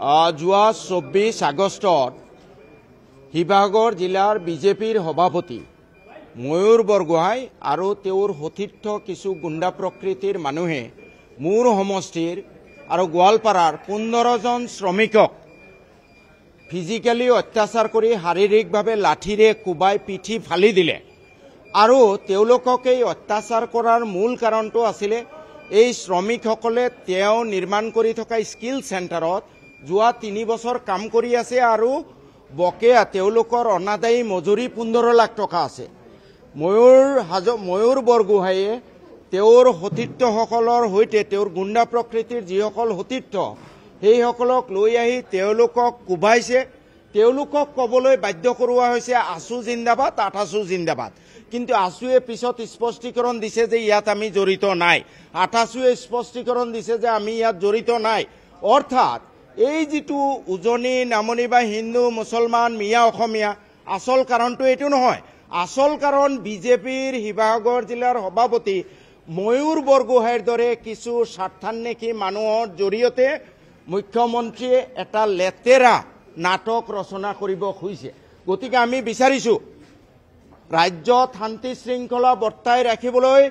যোৱা চৌব্বিছ আগষ্টত শিৱসাগৰ জিলাৰ বিজেপিৰ সভাপতি ময়ূৰ বৰগোহাঁই আৰু তেওঁৰ সতীৰ্থ কিছু গুণ্ডা প্ৰকৃতিৰ মানুহে মোৰ সমষ্টিৰ আৰু গোৱালপাৰাৰ পোন্ধৰজন শ্ৰমিকক ফিজিকেলি অত্যাচাৰ কৰি শাৰীৰিকভাৱে লাঠিৰে কোবাই পিঠি ফালি দিলে আৰু তেওঁলোকক এই অত্যাচাৰ কৰাৰ মূল কাৰণটো আছিলে এই শ্ৰমিকসকলে তেওঁ নিৰ্মাণ কৰি থকা স্কিল চেণ্টাৰত যোৱা তিনি বছৰ কাম কৰি আছে আৰু বকেয়া তেওঁলোকৰ অনাদায়ী মজুৰি পোন্ধৰ লাখ টকা আছে ময়ূৰ হাজ ময়ূৰ বৰগোহাঁয়ে তেওঁৰ সতীৰ্থসকলৰ সৈতে তেওঁৰ গুণ্ডা প্ৰকৃতিৰ যিসকল সতীৰ্থ সেইসকলক লৈ আহি তেওঁলোকক কোবাইছে তেওঁলোকক কবলৈ বাধ্য কৰোৱা হৈছে আছো জিন্দাবাদ আঠাছো জিন্দাবাদ কিন্তু আছুৱে পিছত স্পষ্টীকৰণ দিছে যে ইয়াত আমি জড়িত নাই আঠাছুৱে স্পষ্টীকৰণ দিছে যে আমি ইয়াত জড়িত নাই অৰ্থাৎ এই যিটো উজনি নামনি বা হিন্দু মুছলমান মিয়া অসমীয়া আচল কাৰণটো এইটো নহয় আচল কাৰণ বিজেপিৰ শিৱসাগৰ জিলাৰ সভাপতি ময়ূৰ বৰগোহাঁইৰ দৰে কিছু স্বাৰ্থান্বেষী মানুহৰ জৰিয়তে মুখ্যমন্ত্ৰীয়ে এটা লেতেৰা নাটক ৰচনা কৰিব খুজিছে গতিকে আমি বিচাৰিছোঁ ৰাজ্যত শান্তি শৃংখলা বৰ্তাই ৰাখিবলৈ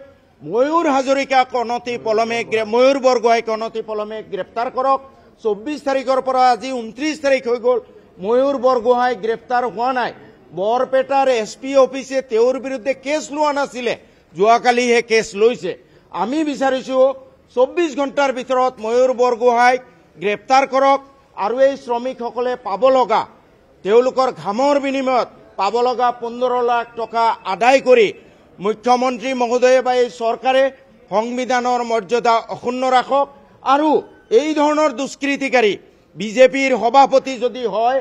ময়ূৰ হাজৰিকা কণতি পলমে ময়ূৰ বৰগোহাঁইক অনতি পলমে গ্ৰেপ্তাৰ কৰক চৌব্বিছ তাৰিখৰ পৰা আজি ঊনত্ৰিছ তাৰিখ হৈ গ'ল ময়ূৰ বৰগোহাঁই গ্ৰেপ্তাৰ হোৱা নাই বৰপেটাৰ এছ পি অফিচে তেওঁৰ বিৰুদ্ধে কেছ লোৱা নাছিলে যোৱাকালিহে কেছ লৈছে আমি বিচাৰিছো চৌব্বিশ ঘণ্টাৰ ভিতৰত ময়ূৰ বৰগোহাঁইক গ্ৰেপ্তাৰ কৰক আৰু এই শ্ৰমিকসকলে পাব লগা তেওঁলোকৰ ঘামৰ বিনিময়ত পাব লগা পোন্ধৰ লাখ টকা আদায় কৰি মুখ্যমন্ত্ৰী মহোদয়ে বা এই চৰকাৰে সংবিধানৰ মৰ্যাদা অক্ষুণ্ণ ৰাখক আৰু এই ধরনের দুষ্কৃতিকারী বিজেপির সভাপতি যদি হয়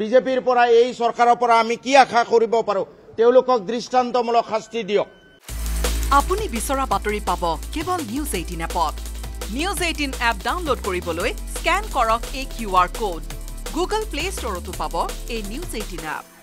বিজেপির পরা এই সরকারের আমি কি আশা করব তেওঁলোকক দৃষ্টান্তমূলক শাস্তি দিয়ক আপুনি বিচরা বাতৰি পাব কেবল নিউজ এইটিন এপত নিউজ এইটিন এপ ডাউনলোড কৰিবলৈ স্ক্যান কৰক এই Q R code Google Play স্টোৰতো পাব এই নিউজ এইটিন এপ